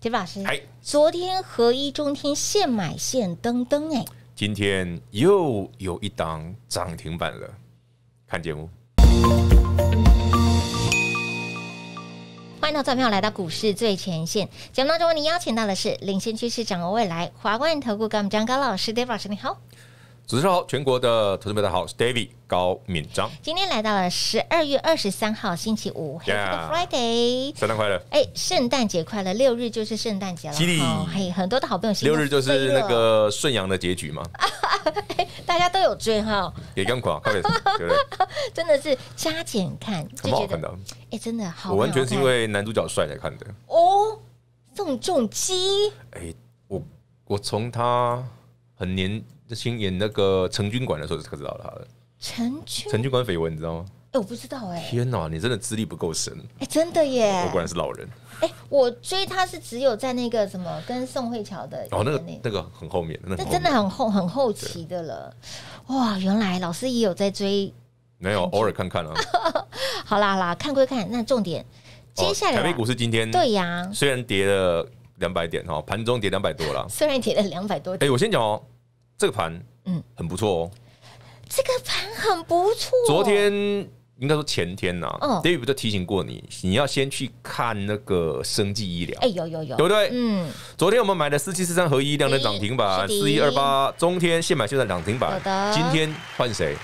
铁老师，昨天合一中天现买现登登，哎，今天又有一档涨停板了，看节目。欢迎到资朋友来到股市最前线节目当中，为您邀请到的是领先趋势，掌握未来，华冠投顾干部张高老师，铁老师你好。主持人好，全国的听众们大家好，我是 David 高敏章。今天来到了十二月二十三号星期五，Happy Friday，圣诞快乐！哎，圣诞节快乐！六日就是圣诞节了，嘿，很多的好朋友。六日就是那个《顺阳》的结局嘛，大家都有追哈，也跟狂，快。看 真的是加减看就觉得，哎，真的好，我完全是因为男主角帅才看的哦，宋仲基。哎，我我从他很年。这新演那个陈军馆的时候，就可知道了。陈军陈军馆绯闻，你知道吗？哎，我不知道哎。天哪，你真的资历不够深哎，真的耶！我果然是老人哎，我追他是只有在那个什么跟宋慧乔的哦，那个那个很后面，那真的很后很后期的了哇！原来老师也有在追，没有偶尔看看哦。好啦好啦，看归看，那重点接下来台北股市今天对呀，虽然跌了两百点哈，盘中跌两百多了，虽然跌了两百多。哎，我先讲哦。这个盘嗯很不错哦，这个盘很不错。昨天应该说前天呐，Dave 都提醒过你，你要先去看那个生技医疗。哎有有有，对不对？嗯，昨天我们买的四七四三合一亮灯涨停板四一二八，中天现买现在涨停板，今天换谁？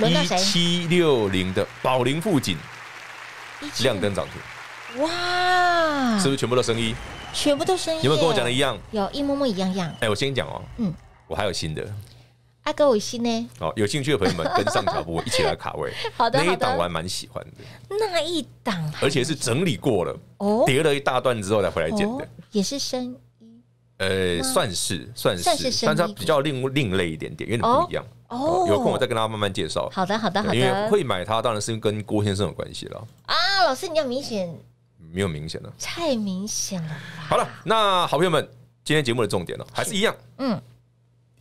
一七六零的宝林富锦亮灯涨停，哇！是不是全部都生意？全部都生意？有没有跟我讲的一样？有一模模一样样。哎，我先讲哦，嗯。我还有新的，阿哥，我新呢。哦，有兴趣的朋友们跟上脚步，一起来卡位。好的，那一档我还蛮喜欢的，那一档，而且是整理过了，叠了一大段之后再回来剪的，也是声音。呃，算是，算是，算是它比较另另类一点点，因为不一样。哦，有空我再跟大家慢慢介绍。好的，好的，好的。因为会买它，当然是跟郭先生有关系了。啊，老师，你有明显？没有明显的，太明显了吧？好了，那好朋友们，今天节目的重点呢，还是一样。嗯。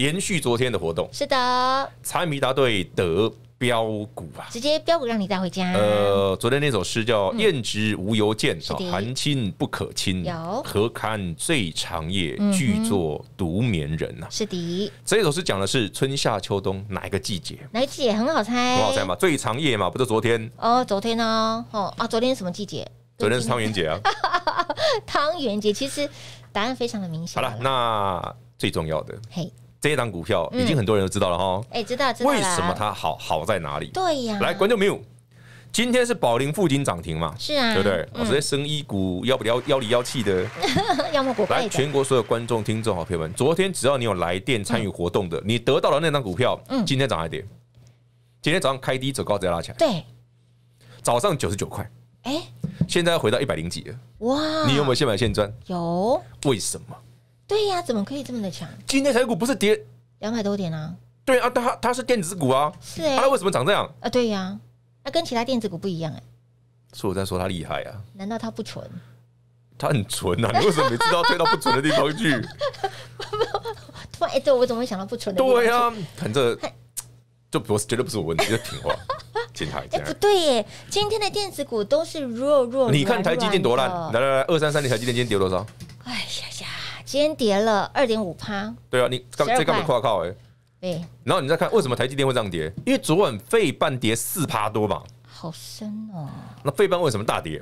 延续昨天的活动，是的，猜谜答对得标股啊，直接标股让你带回家。呃，昨天那首诗叫“燕知无由见，寒衾不可亲”，有何堪最长夜，俱作独眠人啊？是的，这首诗讲的是春夏秋冬哪一个季节？哪一个季节很好猜？很好猜嘛？最长夜嘛？不是昨天哦，昨天哦，哦啊，昨天是什么季节？昨天是汤圆节啊！汤圆节其实答案非常的明显。好了，那最重要的嘿。这一张股票已经很多人都知道了哈，哎，知道，知道。为什么它好好在哪里？对呀。来，观众朋友，今天是宝林附近涨停嘛？是啊，对不对？我直接升一股幺不幺幺零幺七的 要么股票。来，全国所有观众、听众好朋友们，昨天只要你有来电参与活动的，你得到了那张股票，嗯，今天早上跌，今天早上开低走高再拉起来，对，早上九十九块，哎，现在回到一百零几了，哇！你有没有现买现赚？有，为什么？对呀，怎么可以这么的强？今天台股不是跌两百多点啊？对啊，它它是电子股啊，是哎，它为什么长这样啊？对呀，它跟其他电子股不一样哎，是我在说它厉害啊？难道它不纯？它很纯呐，你为什么每知道推到不纯的地方去？哎，对，我怎么会想到不纯？的对呀，谈这就我是绝对不是我问题，就听话，精台哎，不对耶，今天的电子股都是弱弱，你看台积电多烂，来来来，二三三的台积电今天跌多少？哎呀呀！今天跌了二点五趴。对啊，你刚这刚嘛？夸靠哎。对。然后你再看，为什么台积电会这样跌？因为昨晚费半跌四趴多吧。好深哦。那费半为什么大跌？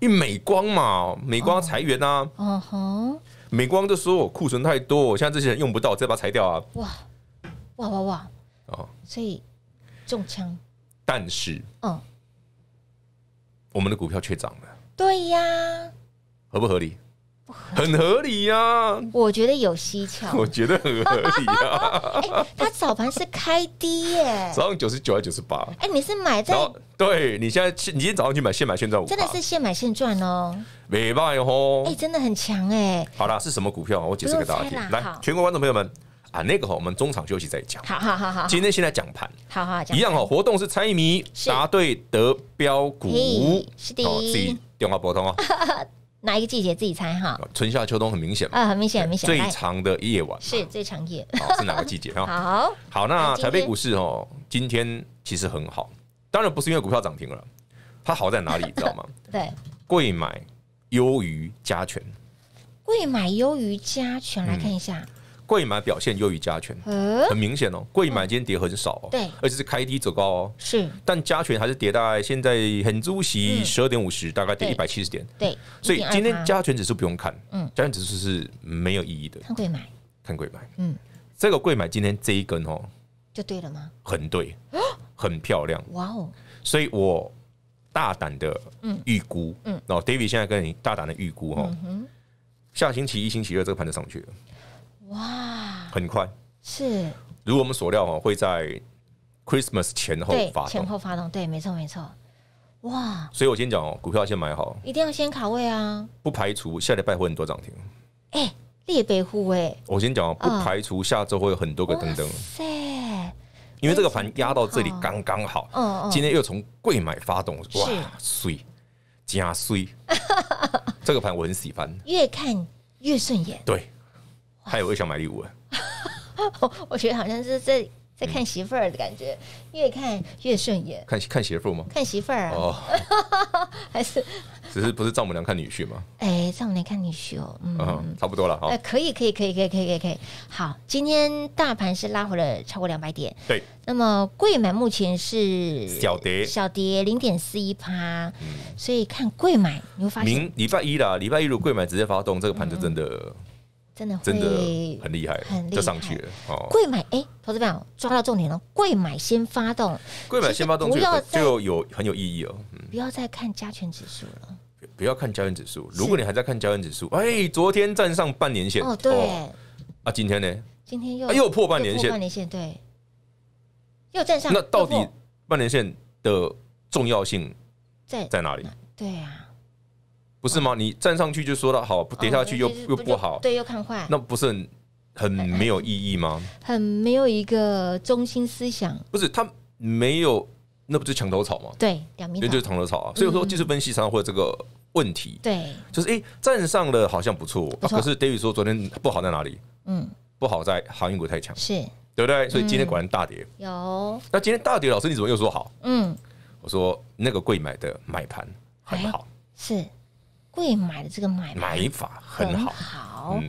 因美光嘛，美光裁员呐。嗯哼。美光就说库存太多，现在这些人用不到，再把它裁掉啊。哇哇哇哇！哦。所以中枪。但是。嗯。我们的股票却涨了。对呀。合不合理？很合理呀，我觉得有蹊跷。我觉得很合理呀，哎，他早盘是开低耶，早上九十九还九十八？哎，你是买在？对你现在你今天早上去买，现买现赚，真的是现买现赚哦，没卖哦，哎，真的很强哎。好啦，是什么股票？我解释给大家听。来，全国观众朋友们啊，那个哈，我们中场休息再讲。好好好好，今天先来讲盘。好好，一样哈，活动是猜谜答对得标股，是的，自己电话拨通哦。哪一个季节自己猜哈？春夏秋冬很明显嘛，啊，很明显，很明显。最长的夜晚是最长夜，是哪个季节哈？好好，那台北股市哦，今天其实很好，当然不是因为股票涨停了，它好在哪里，你知道吗？对，贵买优于加权，贵买优于加权，来看一下。贵买表现优于加权，很明显哦。贵买今天跌很少哦，对，而且是开低走高哦。是，但加权还是跌大概现在很租起十二点五十，大概跌一百七十点。对，所以今天加权指数不用看，嗯，加权指数是没有意义的。看贵买，看贵买，嗯，这个贵买今天这一根哦，就对了吗？很对，很漂亮，哇哦！所以我大胆的预估，嗯，然后 David 现在跟你大胆的预估哈，下星期一星期二这个盘子上去了。哇！很快是，如我们所料啊，会在 Christmas 前后动，前后发动，对，没错没错，哇！所以我先讲哦，股票先买好，一定要先卡位啊！不排除下礼拜会很多涨停，哎，列北户哎，我先讲哦，不排除下周会有很多个等等。塞，因为这个盘压到这里刚刚好，今天又从贵买发动，哇，碎加碎，这个盘我很喜欢，越看越顺眼，对。还有会想买礼物哎，我觉得好像是在在看媳妇儿的感觉，越看越顺眼。看看媳妇吗？看媳妇儿啊！哦，还是 只是不是丈母娘看女婿吗？哎，丈母娘看女婿哦，嗯，差不多了哈。哎，可以，可以，可以，可以，可以，可以，好。今天大盘是拉回了超过两百点，对。那么贵买目前是小跌，小跌零点四一趴，所以看贵买你会发现，明礼拜一啦，礼拜一如果贵买直接发动，这个盘子真的。真的真的很厉害，就上去了。哦，贵买哎，投资朋友抓到重点了，贵买先发动，贵买先发动，就有很有意义哦。不要再看加权指数了，不要看加权指数。如果你还在看加权指数，哎，昨天站上半年线哦，对啊，今天呢？今天又又破半年线，半年线对，又站上。那到底半年线的重要性在在哪里？对啊。不是吗？你站上去就说它好，跌下去又又不好，对，又看坏，那不是很很没有意义吗？很没有一个中心思想。不是，他没有，那不就墙头草吗？对，两边就是墙头草啊。所以说技术分析上会有这个问题。对，就是哎，站上了好像不错，可是 David 说昨天不好在哪里？嗯，不好在航运股太强，是对不对？所以今天果然大跌。有那今天大跌，老师你怎么又说好？嗯，我说那个贵买的买盘很好，是。贵买的这个买买法很好，好。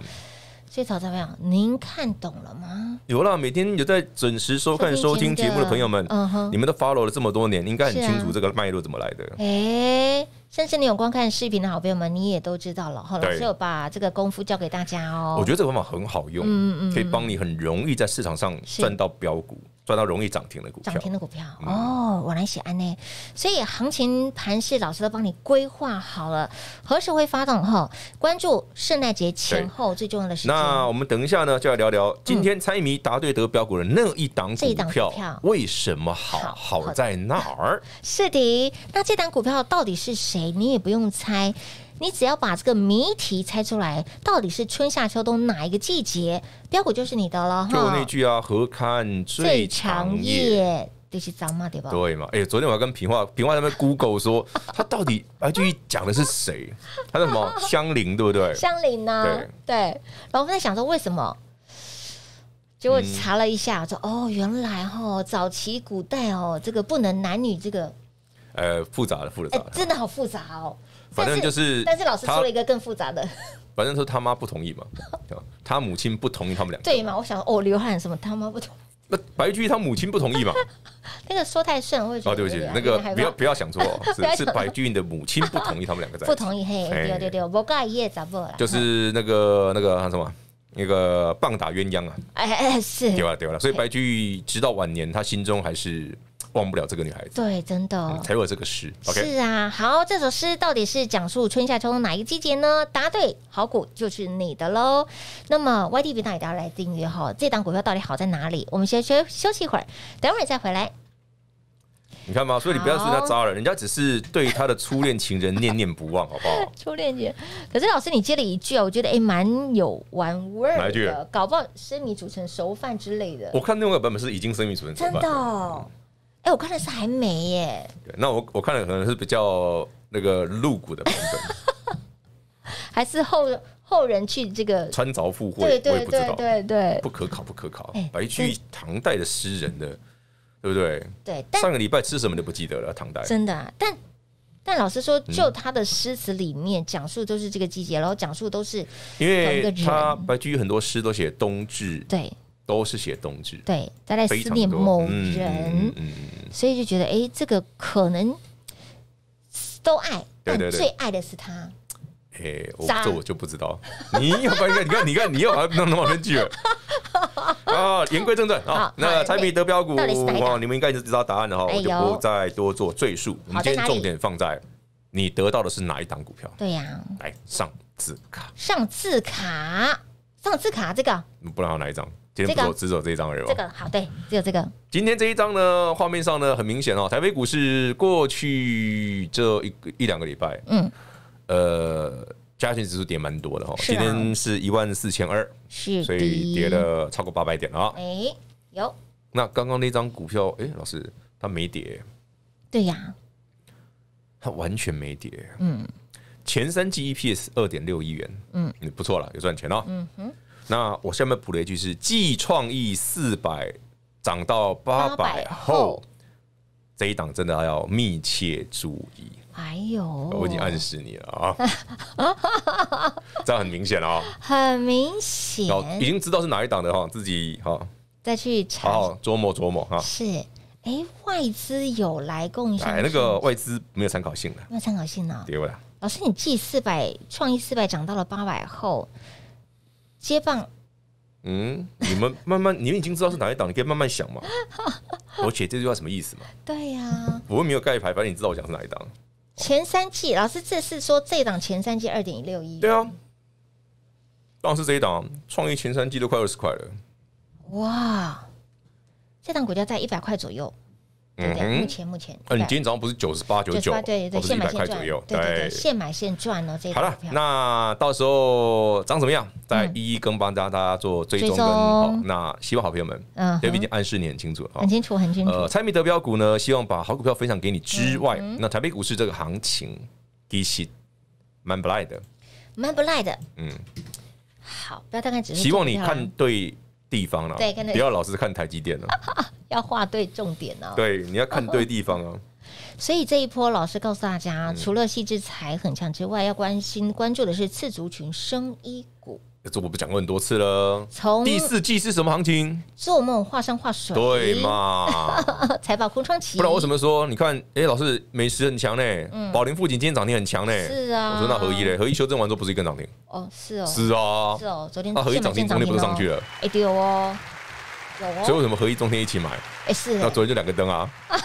所以曹朋友，您看懂了吗？有啦，每天有在准时收看收听节目的朋友们，嗯哼，你们都 follow 了这么多年，应该很清楚这个脉络怎么来的。哎，甚至你有观看视频的好朋友们，你也都知道了。好了，就把这个功夫教给大家哦。我觉得这个方法很好用，嗯嗯，可以帮你很容易在市场上赚到标股。赚到容易涨停的股票，涨停的股票哦，我来写安呢。所以行情盘势，老师都帮你规划好了，何时会发动哈。关注圣诞节前后最重要的事情。那我们等一下呢，就要聊聊今天猜谜答对得标股的那一档股票，为什么好好在哪儿？是的，那这档股票到底是谁？你也不用猜。你只要把这个谜题猜出来，到底是春夏秋冬哪一个季节，标股就是你的了哈。就那句啊，何看最长夜，这是脏嘛，对吧？对嘛？哎昨天我还跟平化平化那边 Google 说，他到底哎，就讲的是谁？他说什么相邻，对不对？相邻呢？对。然后我在想说，为什么？结果查了一下，说哦，原来哦，早期古代哦，这个不能男女这个，呃，复杂的复杂的，真的好复杂哦。反正就是，但是老师说了一个更复杂的。反正说他妈不同意嘛，他母亲不同意他们两个对嘛？我想哦，刘汉什么他妈不同？那白居易他母亲不同意嘛？那个说太顺会哦，对不起，那个不要不要想错，是是白居易的母亲不同意他们两个在不同意。对对对，我盖一夜咋不啦。就是那个那个什么那个棒打鸳鸯啊？哎哎是，丢了丢了。所以白居易直到晚年，他心中还是。忘不了这个女孩子，对，真的才有这个诗。是啊，好，这首诗到底是讲述春夏秋冬哪一个季节呢？答对，好股就是你的喽。那么 Y T B，大要来订阅哈，这档股票到底好在哪里？我们先休休息一会儿，等会儿再回来。你看嘛，所以你不要说他渣了，人家只是对他的初恋情人念念不忘，好不好？初恋情，人，可是老师，你接了一句啊，我觉得哎，蛮有玩味。哪一句？搞不好生米煮成熟饭之类的。我看另外一个版本是已经生米煮成熟饭。真的。哎，我看的是还没耶。那我我看了可能是比较那个露骨的版本，还是后后人去这个穿凿附会，我也不知道，对对，不可考，不可考。白居易，唐代的诗人的，对不对？对。上个礼拜吃什么就不记得了。唐代真的，但但老师说，就他的诗词里面讲述都是这个季节，然后讲述都是，因为他白居易很多诗都写冬至，对。都是写冬至，对，再来思念某人，嗯嗯嗯，所以就觉得，哎，这个可能都爱，对对对，最爱的是他，哎，我这我就不知道，你有关系？你看，你看，你又还弄那么悲去了，啊，言归正传，好，那彩品得标股，哇，你们应该已经知道答案了哈，我就不再多做赘述，我们今天重点放在你得到的是哪一档股票，对呀，来，上次卡，上次卡，上次卡，这个，不然要哪一张？今天不走只走这一张而已吧。这个好，对，只有这个。今天这一张呢，画面上呢，很明显哦，台北股市过去这一一两个礼拜，嗯，呃，加权指数跌蛮多的哈。今天是一万四千二，是，所以跌了超过八百点啊。哎，有。那刚刚那张股票，哎，老师，它没跌。对呀，它完全没跌。嗯，前三季 EPS 二点六亿元，嗯，不错了，有赚钱了。嗯哼。那我下面补了一句是：，即创意四百涨到八百后，这一档真的要密切注意。哎呦，我已经暗示你了啊，这样很明显了，很明显，已经知道是哪一档的哈，自己哈再去好好琢磨琢磨哈。是，哎，外资有来贡献，来那个外资没有参考性的，没有参考性呢。对不啦？老师，你记四百创意四百涨到了八百后。接棒，嗯，你们慢慢，你们已经知道是哪一档，你可以慢慢想嘛。我写这句话什么意思嘛？对呀，我又没有盖牌，反正你知道我讲是哪一档。前三季，老师这是说这一档前三季二点一六亿。对啊，当然是这一档，创意前三季都快二十块了。哇，这档股价在一百块左右。嗯，目前目前，嗯，你今天早上不是九十八九九，对对，一百块左右，对，现买现赚哦，这。好了，那到时候涨怎么样？再一一跟帮大家做追踪。跟好，那希望好朋友们，嗯，前面已经暗示你很清楚了，很清楚，很清楚。呃，财米得标股呢，希望把好股票分享给你之外，那台北股市这个行情其实蛮不赖的，蛮不赖的，嗯，好，不要大看只。希望你看对。地方了，对，不要老是看台积电了，要画对重点哦。对，你要看对地方啊。所以这一波，老师告诉大家，除了细致才很强之外，要关心关注的是次族群生衣股。这我不讲过很多次了。从第四季是什么行情？做梦画山画水，对嘛？财宝空窗期。不然我怎么说？你看，哎，老师，美食很强呢，嗯。宝林附近今天涨停很强呢。是啊。我说那合一嘞？合一修正完之后不是一根涨停？哦，是哦。是啊。是哦。昨天合一涨停，涨停是上去了。哎有哦。所以为什么合一中天一起买？哎是。那昨天就两个灯啊。啊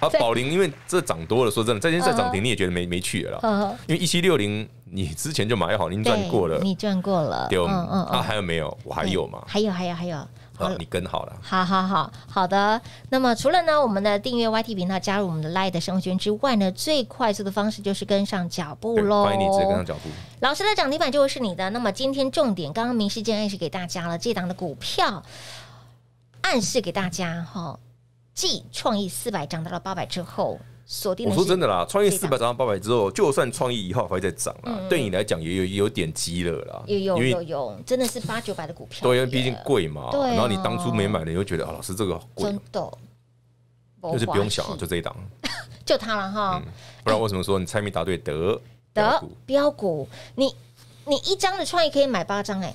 好，宝林因为这涨多了，说真的，再今天再涨停你也觉得没没趣了嗯。因为一七六零你之前就买好，您赚过了。你赚过了。对。嗯嗯嗯。啊还有没有？我还有吗？还有还有还有。好，你跟好了。好好好好的。那么除了呢，我们的订阅 YT 频道，加入我们的 Live 的声圈之外呢，最快速的方式就是跟上脚步喽。欢迎你直接跟上脚步。老师的涨停板就会是你的。那么今天重点，刚刚明世坚暗示给大家了，这档的股票。暗示给大家哈，继创意四百涨到了八百之后，锁定。我说真的啦，创意四百涨到八百之后，就算创意以后还再涨啦。对你来讲也有有点急了啦，也有因有真的是八九百的股票，对，毕竟贵嘛。对。然后你当初没买的，你会觉得啊，老师这个贵。真的。就是不用想，了，就这一档，就他了哈。不然为什么说？你猜谜答对得得标股，你你一张的创意可以买八张哎。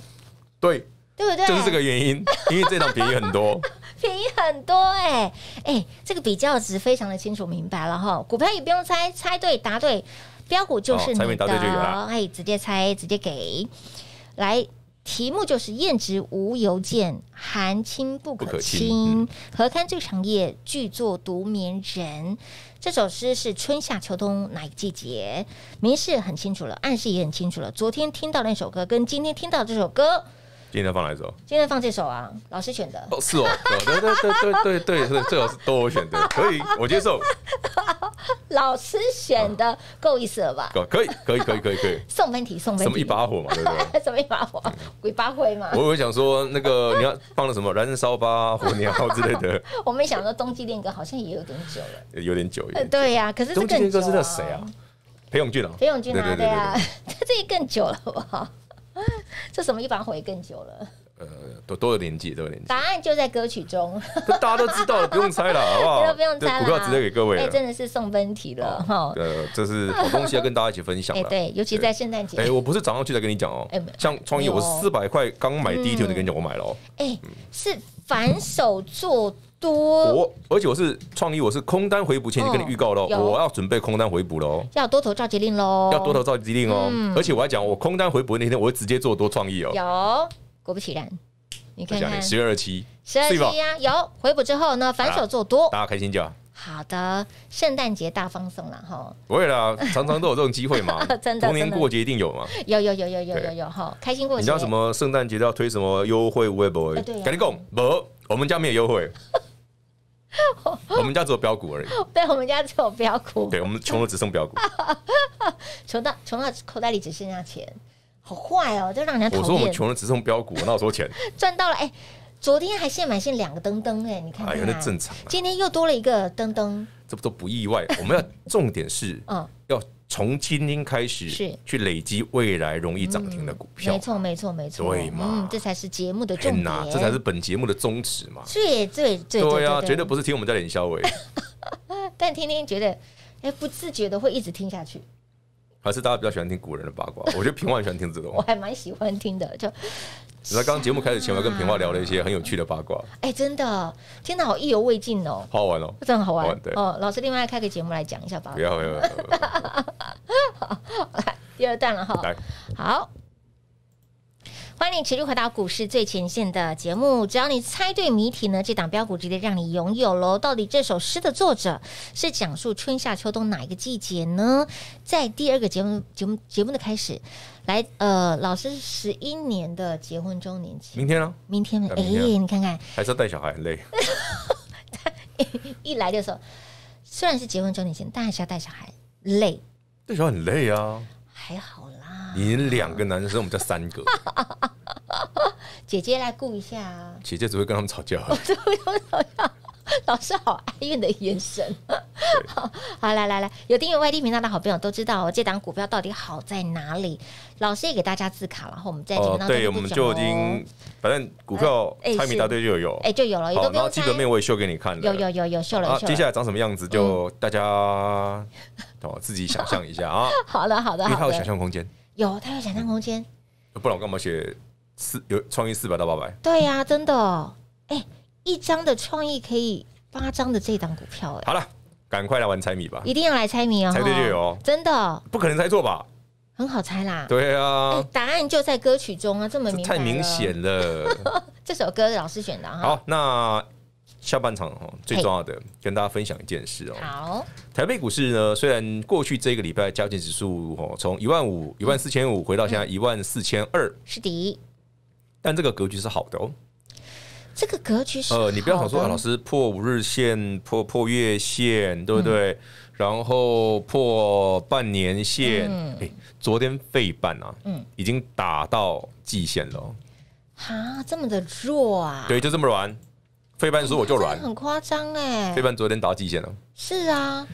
对。对不对？就是这个原因，因为这档便宜很多，便宜很多哎哎，这个比较值非常的清楚明白了哈。股票也不用猜猜对答对，标股就是你的，哎，直接猜直接给。来，题目就是“燕字无邮件，寒清不可亲，何堪最长夜，巨作独眠人”。这首诗是春夏秋冬哪一个季节？明示很清楚了，暗示也很清楚了。昨天听到那首歌，跟今天听到这首歌。今天放哪一首？今天放这首啊，老师选的。哦，是哦，对对对对对对，最好是都我选的，可以我接受。老师选的够意思了吧？可以可以可以可以可以。送分题，送分题，什么一把火嘛，对不对？什么一把火，鬼把灰嘛。我有想说，那个你要放了什么《燃烧吧火鸟》之类的。我没想到冬季恋歌好像也有点久了，有点久。对呀，可是冬季恋歌是那谁啊？裴勇俊啊，裴勇俊啊，对啊，他这更久了，好？这什么一般回更久了？呃，都都有年纪，都有年纪。答案就在歌曲中，大家都知道了，不用猜了，好不好？不用猜了，股票直接给各位了。哎，真的是送分题了，哈。呃，这是东西要跟大家一起分享。哎，对，尤其在圣诞节。哎，我不是早上去再跟你讲哦。哎，像创业，我是四百块刚买第一条，你跟你讲我买了哦。哎，是反手做。多我而且我是创意，我是空单回补前就跟你预告喽，我要准备空单回补喽，要多头召集令喽，要多头召集令哦，而且我还讲我空单回补那天我会直接做多创意哦。有，果不其然，你看看十二七十二期，啊，有回补之后呢，反手做多，大家开心就好的，圣诞节大放送了哈，不会啦，常常都有这种机会嘛，真的，年过节一定有嘛，有有有有有有有哈，开心过节。你道什么？圣诞节要推什么优惠？微博，赶紧滚，不，我们家没有优惠。我们家只有标股而已。对，我们家只有标股。对我们穷的只剩标股，穷到穷到口袋里只剩下钱，好坏哦，就让人家。我说我们穷的只剩标股，那我说钱？赚到了哎，昨天还现买现两个噔噔哎，你看。哎，那正常。今天又多了一个噔噔，这不都不意外。我们要重点是，嗯，要。从今天开始，是去累积未来容易涨停的股票。没错，没错，没错，对嘛？嗯，这才是节目的重点，这才是本节目的宗旨嘛。最最最对啊，绝对不是听我们在冷笑伟，但天天觉得，哎，不自觉的会一直听下去。还是大家比较喜欢听古人的八卦，我觉得平话喜欢听这种，我还蛮喜欢听的。就，那刚节目开始前，我跟平话聊了一些很有趣的八卦，哎，真的，天得好意犹未尽哦，好玩哦，真的好玩。对，哦，老师另外开个节目来讲一下八卦，不要不要，来 第二段了哈，来，好。欢迎你持续回到股市最前线的节目。只要你猜对谜题呢，这档标股直接让你拥有喽。到底这首诗的作者是讲述春夏秋冬哪一个季节呢？在第二个节目节目节目的开始，来，呃，老师十一年的结婚周年庆，明天喽，明天哎，你看看，还是要带小孩累。一来就说，虽然是结婚周年庆，但还是要带小孩累。带小孩很累啊，还好了。你两个男生，我们叫三个。姐姐来顾一下啊！姐姐只会跟他们吵架，只会跟他们吵架，老师好哀怨的眼神。好，来来来，有订阅外地频道的好朋友都知道，这档股票到底好在哪里。老师也给大家自卡，然后我们在听到对，我们就已经，反正股票猜谜大队就有，哎，就有了。好，然后基本面我也秀给你看了。有有有有秀了。接下来长什么样子，就大家自己想象一下啊。好 的好的，有想象空间。有，它有想象空间。不然我干嘛写四有创意四百到八百？对呀，真的。哦。哎，一张的创意可以八张的这档股票哎。好了。赶快来玩猜谜吧！一定要来猜谜哦，猜对就有，真的不可能猜错吧？很好猜啦！对啊，答案就在歌曲中啊，这么太明显了。这首歌老师选的哈。好，那下半场哦，最重要的跟大家分享一件事哦。好，台北股市呢，虽然过去这个礼拜交钱指数哦，从一万五、一万四千五回到现在一万四千二，是一。但这个格局是好的哦。这个格局是呃，你不要老说啊，老师破五日线、破破月线，对不对？然后破半年线，哎，昨天废半啊，嗯，已经打到季线了，哈，这么的弱啊，对，就这么软，废半说我就软，很夸张哎，废半昨天打到季线了，是啊，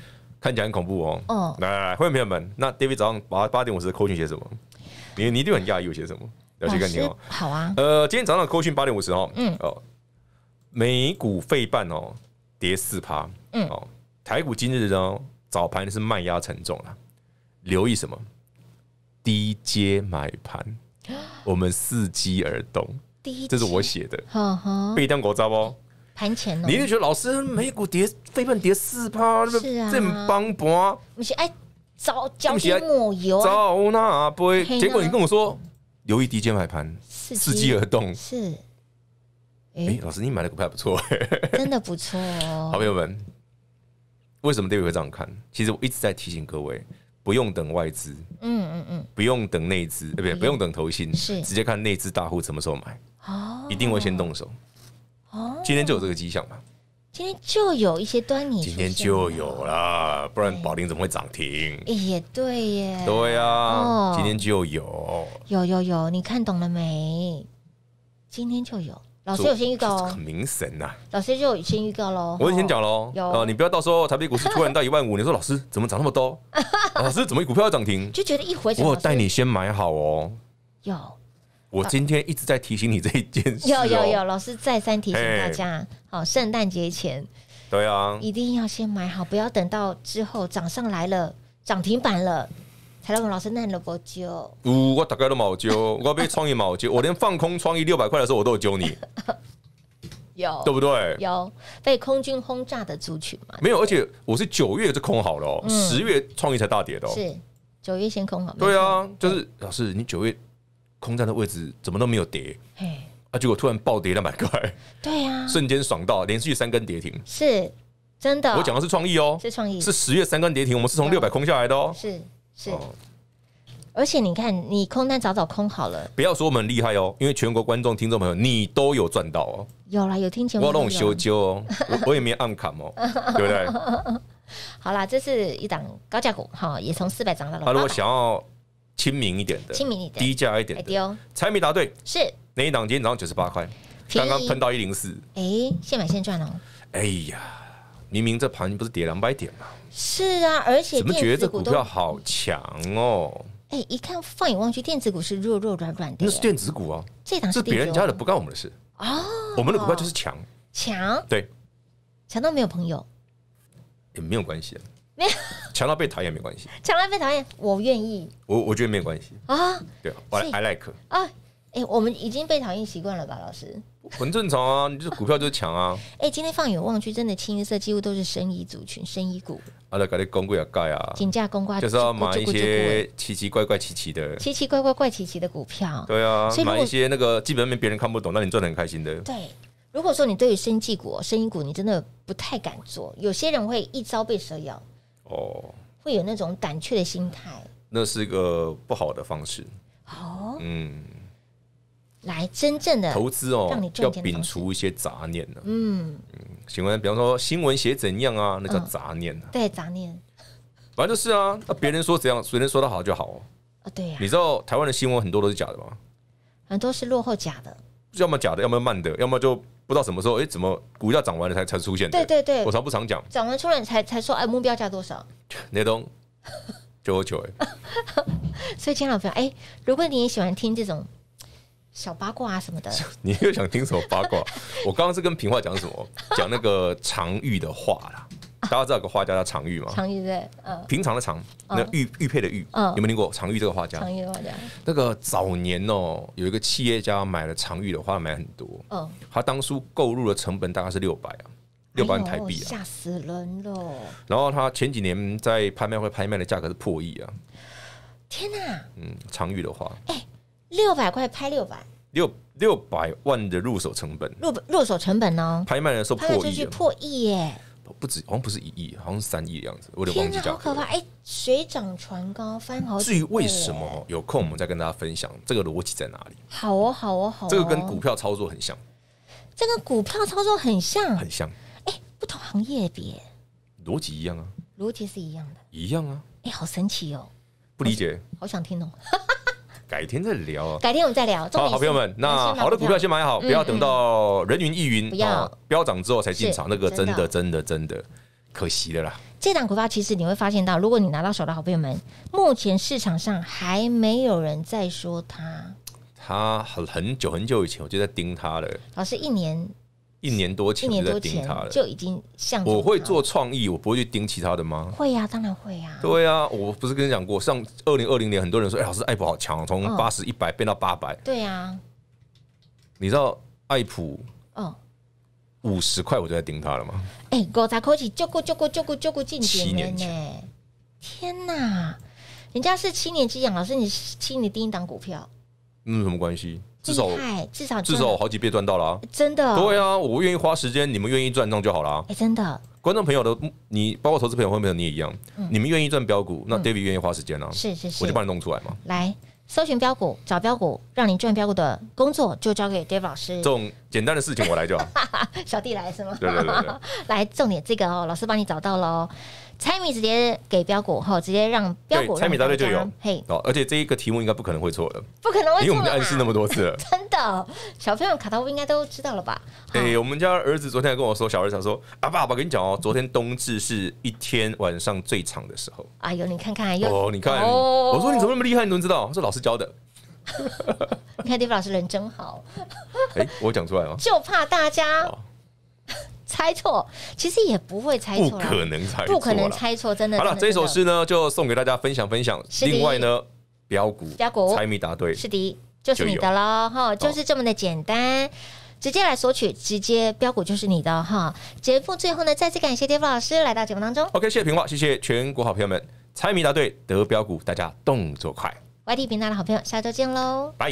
看起来很恐怖哦，嗯，来，欢迎朋友们，那 David 早上八八点五十的 Q 群写什么？你你一定很讶异，抑，写什么？要去看你哦，好啊，呃，今天早上的 Q 群八点五十哦，嗯，哦。美股费半哦，跌四趴。嗯哦，台股今日呢早盘是卖压沉重了，留意什么？低阶买盘，我们伺机而动。第一，这是我写的。哈哈，第一国招哦。盘前哦，你又觉得老师美股跌废半跌四趴，是啊，正邦博，你是哎早讲抹油，早那不会。结果你跟我说留意低阶买盘，伺机而动是。哎，老师，你买的股票不错，真的不错哦。好朋友们，为什么这位会这样看？其实我一直在提醒各位，不用等外资，嗯嗯嗯，不用等内资，对不对？不用等投信，是直接看内资大户什么时候买，哦，一定会先动手。哦，今天就有这个迹象嘛？今天就有一些端倪，今天就有了，不然保林怎么会涨停？也对耶，对呀，今天就有，有有有，你看懂了没？今天就有。老师有先预告哦，很明神呐。老师就有先预告喽，我就先讲喽。有，你不要到时候台北股市突然到一万五，你说老师怎么涨那么多？老师怎么股票要涨停？就觉得一回，我带你先买好哦。有。我今天一直在提醒你这一件事。有有有，老师再三提醒大家，好，圣诞节前。对啊。一定要先买好，不要等到之后涨上来了，涨停板了。才文老师那都不教？唔，我大概都冇教，我被创意冇教。我连放空创意六百块的时候，我都有教你。有对不对？有被空军轰炸的族群嘛？没有，而且我是九月就空好了哦。十月创意才大跌的，是九月先空好。对啊，就是老师，你九月空战的位置怎么都没有跌，嘿，啊，结果突然暴跌两百块，对啊，瞬间爽到连续三根跌停，是真的。我讲的是创意哦，是创意，是十月三根跌停，我们是从六百空下来的哦，是。是，而且你看，你空单早早空好了，不要说我们厉害哦，因为全国观众、听众朋友，你都有赚到哦。有啦，有听清我那种修旧哦，我我也没按卡嘛，对不对？好啦，这是一档高价股哈，也从四百涨到了。他如果想要亲民一点的、亲民一的低价一点的哦，财迷答对是那一档今天早上九十八块，刚刚喷到一零四，哎，现买现赚哦。哎呀，明明这盘不是跌两百点吗？是啊，而且怎么觉得这股票好强哦！哎，一看放眼望去，电子股是弱弱软软的，那是电子股哦。这档是别人家的，不干我们的事哦。我们的股票就是强强，对，强到没有朋友也没有关系啊，没有强到被讨厌没关系，强到被讨厌我愿意，我我觉得没有关系啊，对我 I like 啊。哎，我们已经被讨厌习惯了吧，老师？很正常啊，你这股票就强啊。哎，今天放眼望去，真的清一色几乎都是生意族群、生意股。阿拉搞啲公股啊、盖啊、竞价公股，就是要买一些奇奇怪怪、奇奇的、奇奇怪怪、怪奇奇的股票。对啊，所以买一些那个基本面别人看不懂，那你赚的很开心的。对，如果说你对于生技股、生意股你真的不太敢做，有些人会一朝被蛇咬，哦，会有那种胆怯的心态。那是一个不好的方式。哦，嗯。来真正的投资哦，让你要摒除一些杂念呢。嗯嗯，请问，比方说新闻写怎样啊？那叫杂念。对，杂念。反正就是啊，那别人说怎样，别人说的好就好哦。啊，对呀。你知道台湾的新闻很多都是假的吗？很多是落后假的，要么假的，要么慢的，要么就不知道什么时候，哎，怎么股价涨完了才才出现的？对对对，我常不常讲，涨完出来才才说，哎，目标价多少？年东九九哎。所以，亲老的朋友，哎，如果你也喜欢听这种。小八卦啊什么的，你又想听什么八卦？我刚刚是跟平话讲什么？讲那个常玉的话啦。大家知道有个画家叫常玉吗？常玉对，嗯，平常的常，那玉玉佩的玉，嗯，有没有听过常玉这个画家？常玉的画家，那个早年哦，有一个企业家买了常玉的画，买很多，嗯，他当初购入的成本大概是六百啊，六百万台币啊，吓死人了。然后他前几年在拍卖会拍卖的价格是破亿啊！天哪，嗯，常玉的画，哎。六百块拍六百，六六百万的入手成本，入入手成本呢？拍卖的时候破亿，破亿耶！不止，好像不是一亿，好像是三亿的样子。我都忘记讲，好可怕！哎，水涨船高，翻好至于为什么有空，我们再跟大家分享这个逻辑在哪里。好哦，好哦，好哦。这个跟股票操作很像，这个股票操作很像，很像。哎，不同行业别逻辑一样啊，逻辑是一样的，一样啊。哎，好神奇哦，不理解，好想听懂。改天再聊，改天我们再聊。好，好朋友们，那好的股票先买好，不要等到人云亦云，不要飙涨之后才进场，那个真的真的真的可惜的啦。这档股票其实你会发现到，如果你拿到手的好朋友们，目前市场上还没有人在说它。它很很久很久以前我就在盯它了，老师一年。一年多前就在盯他了，就已经像我会做创意，我不会去盯其他的吗？会呀，当然会呀。对呀，我不是跟你讲过，上二零二零年，很多人说，哎，老师，爱普好强，从八十一百变到八百。对呀，你知道爱普嗯五十块我就在盯他了吗？哎，狗杂科起，就过就过就过就过，近七年前，天哪，人家是七年级，杨老师，你七年盯一档股票，那有什么关系？至少至少至少好几倍赚到了，真的。对啊，我愿意花时间，你们愿意赚那就好了。哎，真的。观众朋友的，你包括投资朋友、观众朋友你也一样，你们愿意赚标股，那 David 愿意花时间啊，是是是，我就帮你弄出来嘛。来，搜寻标股，找标股，让你赚标股的工作就交给 David 老师。这种简单的事情我来就好，小弟来是吗？对对对。来，重点这个哦，老师帮你找到喽。猜谜直接给标果后，直接让标果猜谜答对就有嘿哦，而且这一个题目应该不可能会错的，不可能会错，因为我们暗示那么多次了。真的，小朋友卡到布应该都知道了吧？哎，我们家儿子昨天还跟我说，小儿子说：“阿爸，爸，跟你讲哦，昨天冬至是一天晚上最长的时候。”哎呦，你看看，哦，你看，我说你怎么那么厉害，你怎么知道？他说老师教的。你看，蒂夫老师人真好。哎，我讲出来了，就怕大家。猜错，其实也不会猜错，不可能猜，不可能猜错，真的。好了，这首诗呢，就送给大家分享分享。另外呢，标股，标股，猜谜答对，是的，就是你的喽，哈，就是这么的简单，直接来索取，直接标股就是你的哈。节目最后呢，再次感谢杰富老师来到节目当中。OK，谢谢平话，谢谢全国好朋友们，猜谜答对得标股，大家动作快。YT 频道的好朋友，下周见喽，拜。